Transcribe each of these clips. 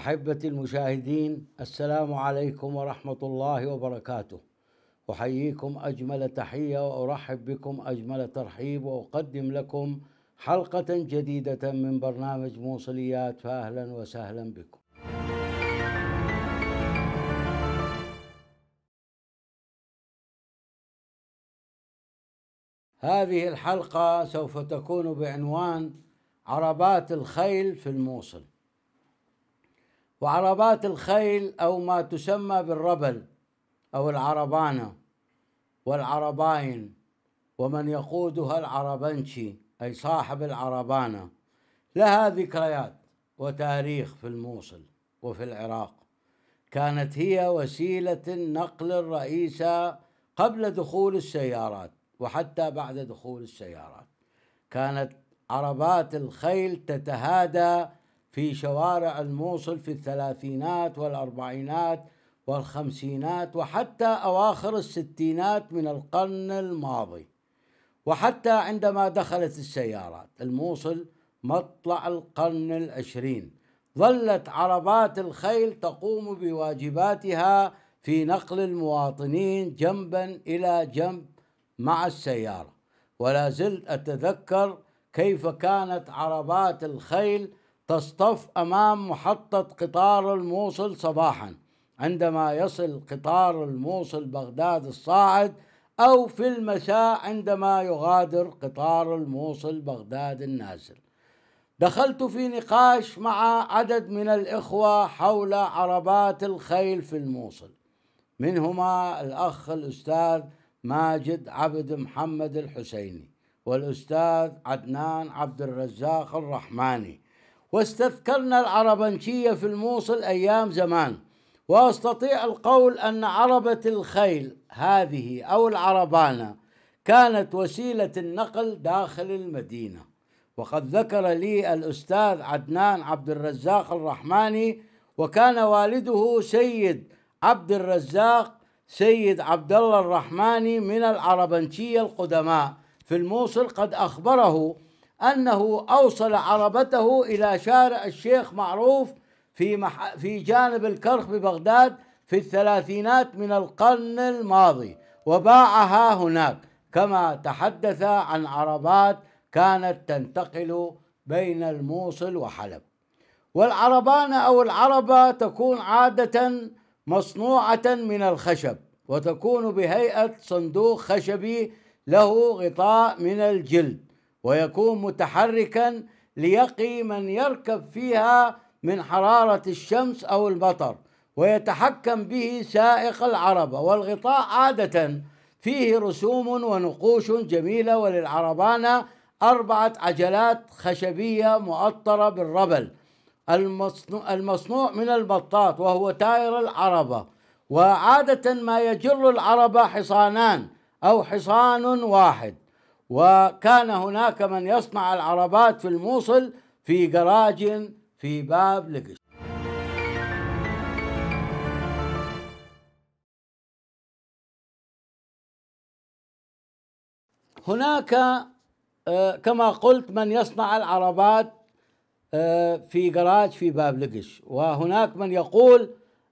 أحبتي المشاهدين السلام عليكم ورحمة الله وبركاته أحييكم أجمل تحية وأرحب بكم أجمل ترحيب وأقدم لكم حلقة جديدة من برنامج موصليات فأهلا وسهلا بكم هذه الحلقة سوف تكون بعنوان عربات الخيل في الموصل وعربات الخيل أو ما تسمى بالربل أو العربانة والعرباين ومن يقودها العربنشي أي صاحب العربانة لها ذكريات وتاريخ في الموصل وفي العراق كانت هي وسيلة النقل الرئيسة قبل دخول السيارات وحتى بعد دخول السيارات كانت عربات الخيل تتهادى في شوارع الموصل في الثلاثينات والأربعينات والخمسينات وحتى أواخر الستينات من القرن الماضي وحتى عندما دخلت السيارات الموصل مطلع القرن العشرين ظلت عربات الخيل تقوم بواجباتها في نقل المواطنين جنبا إلى جنب مع السيارة ولا زلت أتذكر كيف كانت عربات الخيل تصطف أمام محطة قطار الموصل صباحا عندما يصل قطار الموصل بغداد الصاعد أو في المساء عندما يغادر قطار الموصل بغداد النازل دخلت في نقاش مع عدد من الإخوة حول عربات الخيل في الموصل منهما الأخ الأستاذ ماجد عبد محمد الحسيني والأستاذ عدنان عبد الرزاق الرحماني واستذكرنا العربنشية في الموصل أيام زمان وأستطيع القول أن عربة الخيل هذه أو العربانة كانت وسيلة النقل داخل المدينة وقد ذكر لي الأستاذ عدنان عبد الرزاق الرحماني وكان والده سيد عبد الرزاق سيد عبد الله الرحماني من العربنشية القدماء في الموصل قد أخبره أنه أوصل عربته إلى شارع الشيخ معروف في, مح... في جانب الكرخ ببغداد في الثلاثينات من القرن الماضي وباعها هناك كما تحدث عن عربات كانت تنتقل بين الموصل وحلب والعربانة أو العربة تكون عادة مصنوعة من الخشب وتكون بهيئة صندوق خشبي له غطاء من الجلد ويكون متحركا ليقي من يركب فيها من حرارة الشمس أو المطر ويتحكم به سائق العربة والغطاء عادة فيه رسوم ونقوش جميلة وللعربانة أربعة عجلات خشبية مؤطرة بالربل المصنوع من البطاط وهو تاير العربة وعادة ما يجر العربة حصانان أو حصان واحد وكان هناك من يصنع العربات في الموصل في جراج في باب لقش هناك آه، كما قلت من يصنع العربات آه، في جراج في باب لقش وهناك من يقول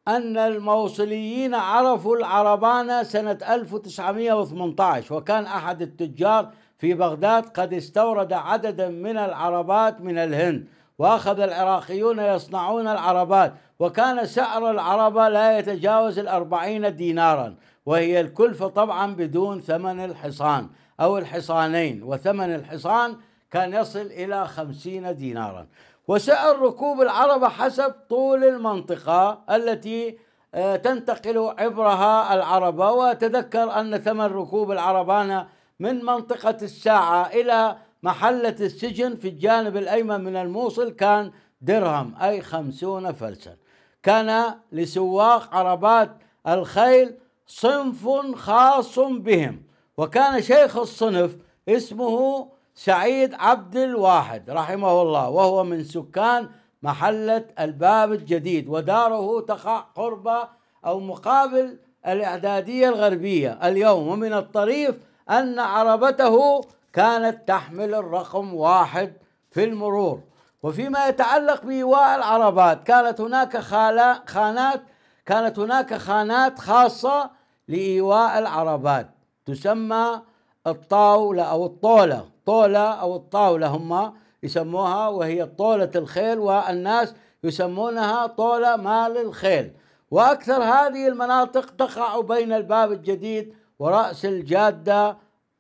أن الموصليين عرفوا العربانة سنة 1918 وكان أحد التجار في بغداد قد استورد عددا من العربات من الهند واخذ العراقيون يصنعون العربات وكان سعر العربه لا يتجاوز الأربعين دينارا وهي الكلفه طبعا بدون ثمن الحصان او الحصانين وثمن الحصان كان يصل الى خمسين دينارا وسعر ركوب العربه حسب طول المنطقه التي آه، تنتقل عبرها العربه وتذكر ان ثمن ركوب العربانه من منطقة الساعة إلى محلة السجن في الجانب الأيمن من الموصل كان درهم أي خمسون فلسا كان لسواق عربات الخيل صنف خاص بهم وكان شيخ الصنف اسمه سعيد عبد الواحد رحمه الله وهو من سكان محلة الباب الجديد وداره تقع قرب أو مقابل الإعدادية الغربية اليوم ومن الطريف أن عربته كانت تحمل الرقم واحد في المرور وفيما يتعلق بإيواء العربات كانت هناك خانات كانت هناك خانات خاصة لإيواء العربات تسمى الطاولة أو الطولة طولة أو الطاولة هم يسموها وهي طولة الخيل والناس يسمونها طولة مال الخيل وأكثر هذه المناطق تقع بين الباب الجديد ورأس الجادة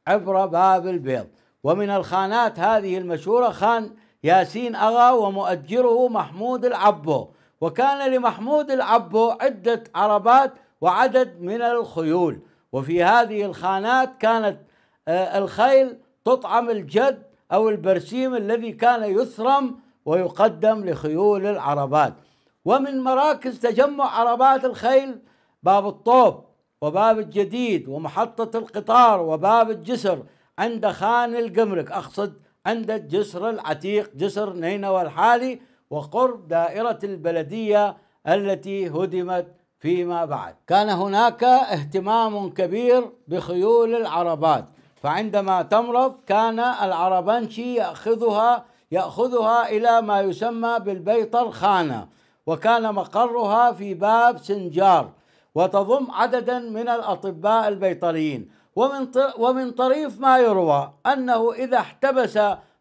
عبر باب البيض ومن الخانات هذه المشهورة خان ياسين أغا ومؤجره محمود العبو وكان لمحمود العبو عدة عربات وعدد من الخيول وفي هذه الخانات كانت آه، الخيل تطعم الجد أو البرسيم الذي كان يثرم ويقدم لخيول العربات ومن مراكز تجمع عربات الخيل باب الطوب وباب الجديد ومحطة القطار وباب الجسر عند خان القمرك أقصد عند الجسر العتيق جسر نينوى الحالي وقرب دائرة البلدية التي هدمت فيما بعد كان هناك اهتمام كبير بخيول العربات فعندما تمرض كان العربنشي يأخذها يأخذها إلى ما يسمى بالبيطر خانة وكان مقرها في باب سنجار وتضم عددا من الأطباء البيطريين ومن ومن طريف ما يروى أنه إذا احتبس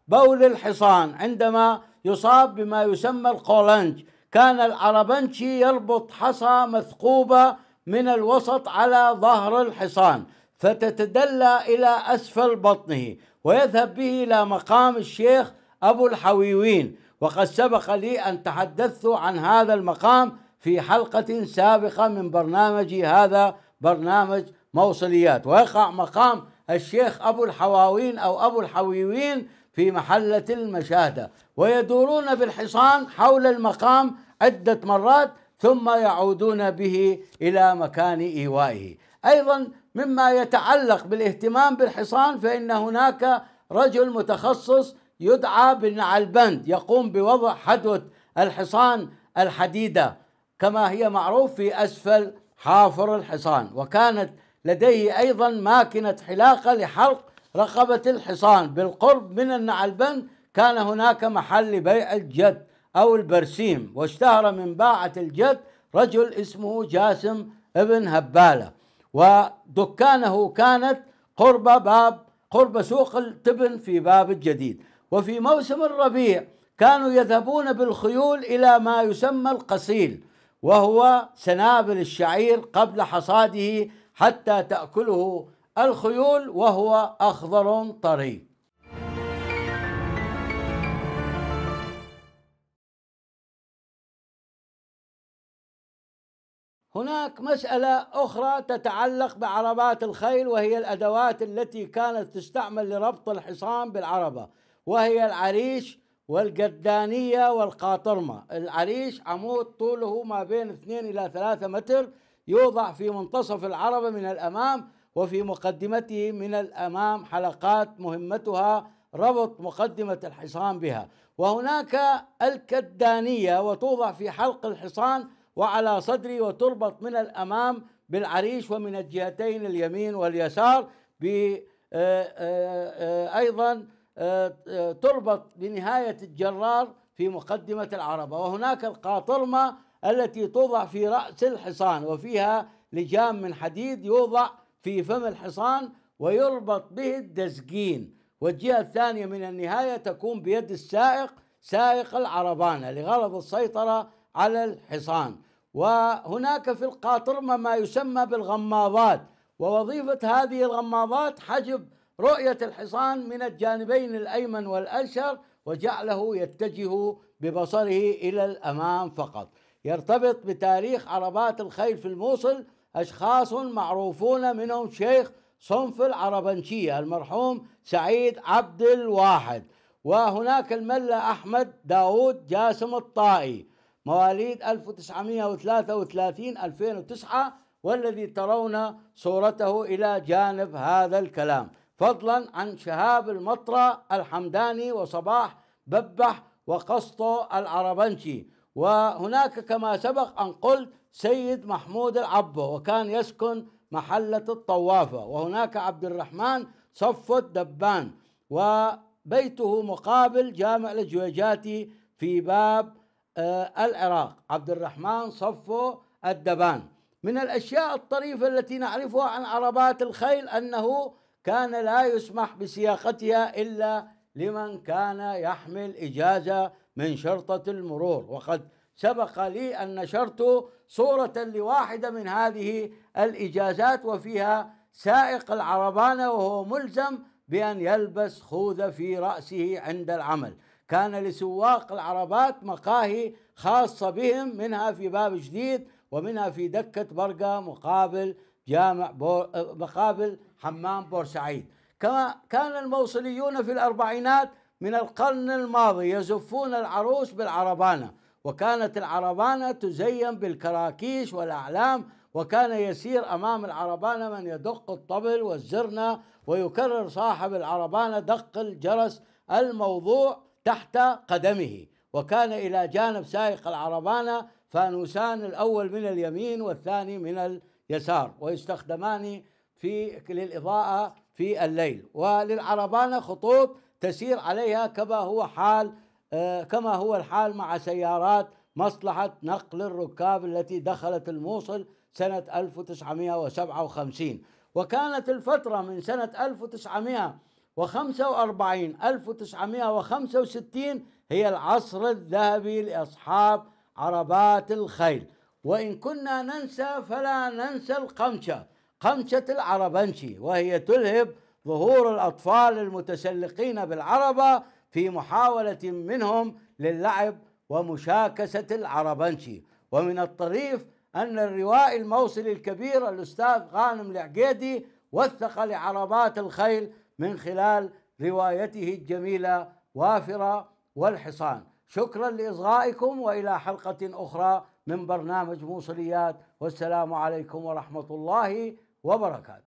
بول الحصان عندما يصاب بما يسمى القولنج كان العربنشي يربط حصى مثقوبة من الوسط على ظهر الحصان فتتدلى إلى أسفل بطنه ويذهب به إلى مقام الشيخ أبو الحويوين وقد سبق لي أن تحدثت عن هذا المقام في حلقة سابقة من برنامجي هذا برنامج موصليات ويقع مقام الشيخ أبو الحواوين أو أبو الحويوين في محلة المشاهدة ويدورون بالحصان حول المقام عدة مرات ثم يعودون به إلى مكان إيوائه أيضا مما يتعلق بالاهتمام بالحصان فإن هناك رجل متخصص يدعى بالنعلبند يقوم بوضع حدوة الحصان الحديدة كما هي معروف في أسفل حافر الحصان وكانت لديه أيضا ماكنة حلاقة لحلق رقبة الحصان بالقرب من النعلبند كان هناك محل لبيع الجد أو البرسيم واشتهر من باعة الجد رجل اسمه جاسم ابن هبالة ودكانه كانت قرب باب قرب سوق التبن في باب الجديد وفي موسم الربيع كانوا يذهبون بالخيول إلى ما يسمى القصيل وهو سنابل الشعير قبل حصاده حتى تأكله الخيول وهو أخضر طري هناك مسألة أخرى تتعلق بعربات الخيل وهي الأدوات التي كانت تستعمل لربط الحصان بالعربة وهي العريش والقدانية والقاطرمة العريش عمود طوله ما بين 2 إلى 3 متر يوضع في منتصف العربة من الأمام وفي مقدمته من الأمام حلقات مهمتها ربط مقدمة الحصان بها وهناك الكدانية وتوضع في حلق الحصان وعلى صدري وتربط من الأمام بالعريش ومن الجهتين اليمين واليسار ب آه، آه، آه، أيضا تربط بنهاية الجرار في مقدمة العربة وهناك القاطرمة التي توضع في رأس الحصان وفيها لجام من حديد يوضع في فم الحصان ويربط به الدزقين والجهة الثانية من النهاية تكون بيد السائق سائق العربانة لغرض السيطرة على الحصان وهناك في القاطرمة ما يسمى بالغماضات ووظيفة هذه الغماضات حجب رؤية الحصان من الجانبين الأيمن والأيسر وجعله يتجه ببصره إلى الأمام فقط يرتبط بتاريخ عربات الخيل في الموصل أشخاص معروفون منهم شيخ صنف العربنشية المرحوم سعيد عبد الواحد وهناك الملا أحمد داود جاسم الطائي مواليد 1933 2009 والذي ترون صورته إلى جانب هذا الكلام فضلا عن شهاب المطرة الحمداني وصباح ببح وقسطو العربنشي وهناك كما سبق أن قلت سيد محمود العبو وكان يسكن محلة الطوافة وهناك عبد الرحمن صفو الدبان وبيته مقابل جامع الجويجاتي في باب آه، العراق عبد الرحمن صفو الدبان من الأشياء الطريفة التي نعرفها عن عربات الخيل أنه كان لا يسمح بسياقتها إلا لمن كان يحمل إجازة من شرطة المرور وقد سبق لي أن نشرت صورة لواحدة من هذه الإجازات وفيها سائق العربانة وهو ملزم بأن يلبس خوذة في رأسه عند العمل كان لسواق العربات مقاهي خاصة بهم منها في باب جديد ومنها في دكة برقة مقابل جامع بو... مقابل حمام بورسعيد كما كان الموصليون في الأربعينات من القرن الماضي يزفون العروس بالعربانة وكانت العربانة تزين بالكراكيش والأعلام وكان يسير أمام العربانة من يدق الطبل والزرنة ويكرر صاحب العربانة دق الجرس الموضوع تحت قدمه وكان إلى جانب سائق العربانة فانوسان الأول من اليمين والثاني من اليسار ويستخدمان في للإضاءة في الليل وللعربانة خطوط تسير عليها كما هو حال آه، كما هو الحال مع سيارات مصلحة نقل الركاب التي دخلت الموصل سنة 1957 وكانت الفترة من سنة 1945 1965 هي العصر الذهبي لأصحاب عربات الخيل وإن كنا ننسى فلا ننسى القمشة قمشة العربنشي وهي تلهب ظهور الأطفال المتسلقين بالعربة في محاولة منهم للعب ومشاكسة العربنشي ومن الطريف أن الروائي الموصلي الكبير الأستاذ غانم العقيدي وثق لعربات الخيل من خلال روايته الجميلة وافرة والحصان شكرا لإصغائكم وإلى حلقة أخرى من برنامج موصليات والسلام عليكم ورحمة الله وبركاته